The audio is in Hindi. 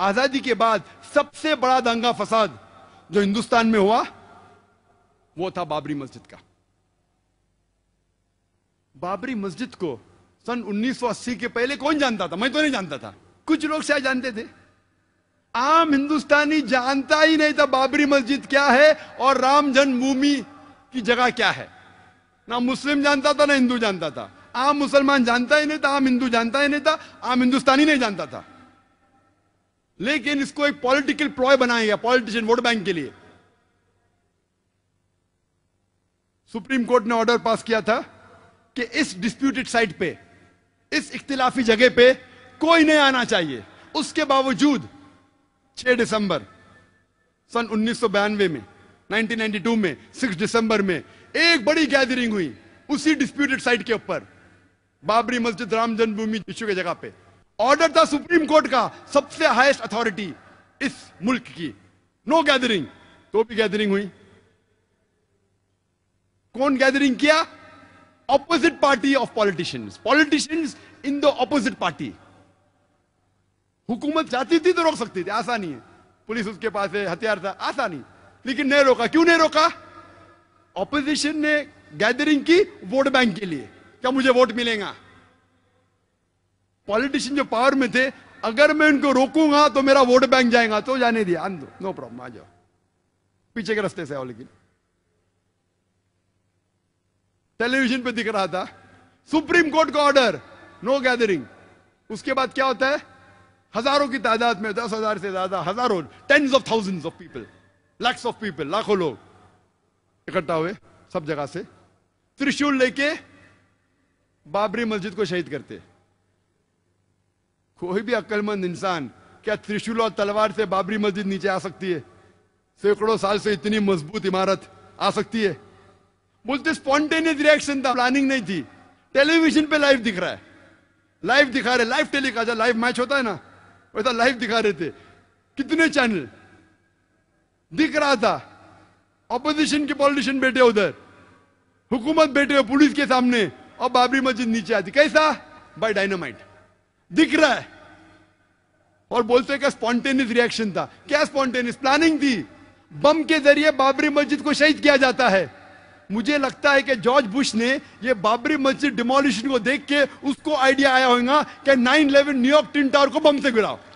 आजादी के बाद सबसे बड़ा दंगा फसाद जो हिंदुस्तान में हुआ वो था बाबरी मस्जिद का बाबरी मस्जिद को सन 1980 के पहले कौन जानता था मैं तो नहीं जानता था कुछ लोग शायद जानते थे आम हिंदुस्तानी जानता ही नहीं था बाबरी मस्जिद क्या है और राम जन्मभूमि की जगह क्या है ना मुस्लिम जानता था ना हिंदू जानता था आम मुसलमान जानता ही नहीं था आम हिंदू जानता ही नहीं था आम हिंदुस्तानी नहीं जानता था लेकिन इसको एक पॉलिटिकल प्लॉय बनाया गया पॉलिटिशियन वोट बैंक के लिए सुप्रीम कोर्ट ने ऑर्डर पास किया था कि इस डिस्प्यूटेड साइट पे इस इख्तिलाफी जगह पे कोई नहीं आना चाहिए उसके बावजूद 6 दिसंबर सन उन्नीस में 1992 में 6 दिसंबर में एक बड़ी गैदरिंग हुई उसी डिस्प्यूटेड साइट के ऊपर बाबरी मस्जिद राम जन्मभूमि जगह पे ऑर्डर था सुप्रीम कोर्ट का सबसे हाईएस्ट अथॉरिटी इस मुल्क की नो गैदरिंग तो भी गैदरिंग हुई कौन गैदरिंग किया opposite party of politicians politicians in the opposite party हुकूमत चाहती थी तो रोक सकती थी आसानी है पुलिस उसके पास है हथियार था आसानी लेकिन नहीं रोका क्यों नहीं रोका ऑपोजिशन ने गैदरिंग की वोट बैंक के लिए क्या मुझे वोट मिलेगा पॉलिटिशियन जो पावर में थे अगर मैं उनको रोकूंगा तो मेरा वोट बैंक जाएगा तो जाने दिया दो नो प्रॉब्लम आ जाओ पीछे के रास्ते से आओ लेकिन टेलीविजन पे दिख रहा था सुप्रीम कोर्ट का ऑर्डर नो गैदरिंग उसके बाद क्या होता है हजारों की तादाद में दस हजार से ज्यादा हजारों tens of thousands of people lakhs of people लाखों लोग इकट्ठा हुए सब जगह से त्रिशूल लेके बाबरी मस्जिद को शहीद करते हैं कोई भी अक्लमंद इंसान क्या त्रिशूल और तलवार से बाबरी मस्जिद नीचे आ सकती है सैकड़ों साल से इतनी मजबूत इमारत आ सकती है बोलते तो स्पॉन्टेनियस रिएक्शन था प्लानिंग नहीं थी टेलीविजन पे लाइव दिख रहा है लाइव दिखा रहे लाइव टेलीकास्ट लाइव मैच होता है ना वैसा लाइव दिखा रहे थे कितने चैनल दिख रहा था अपोजिशन के पॉलिटिशियन बैठे उधर हुकूमत बैठे हुए पुलिस के सामने और बाबरी मस्जिद नीचे आती कैसा बाय डायनामाइट दिख रहा है और बोलते क्या स्पॉन्टेनियस रिएक्शन था क्या स्पॉन्टेनियस प्लानिंग थी बम के जरिए बाबरी मस्जिद को शहीद किया जाता है मुझे लगता है कि जॉर्ज बुश ने ये बाबरी मस्जिद डिमोलिशन को देख के उसको आइडिया आया होगा कि 9/11 न्यूयॉर्क टिन टावर को बम से गिराओ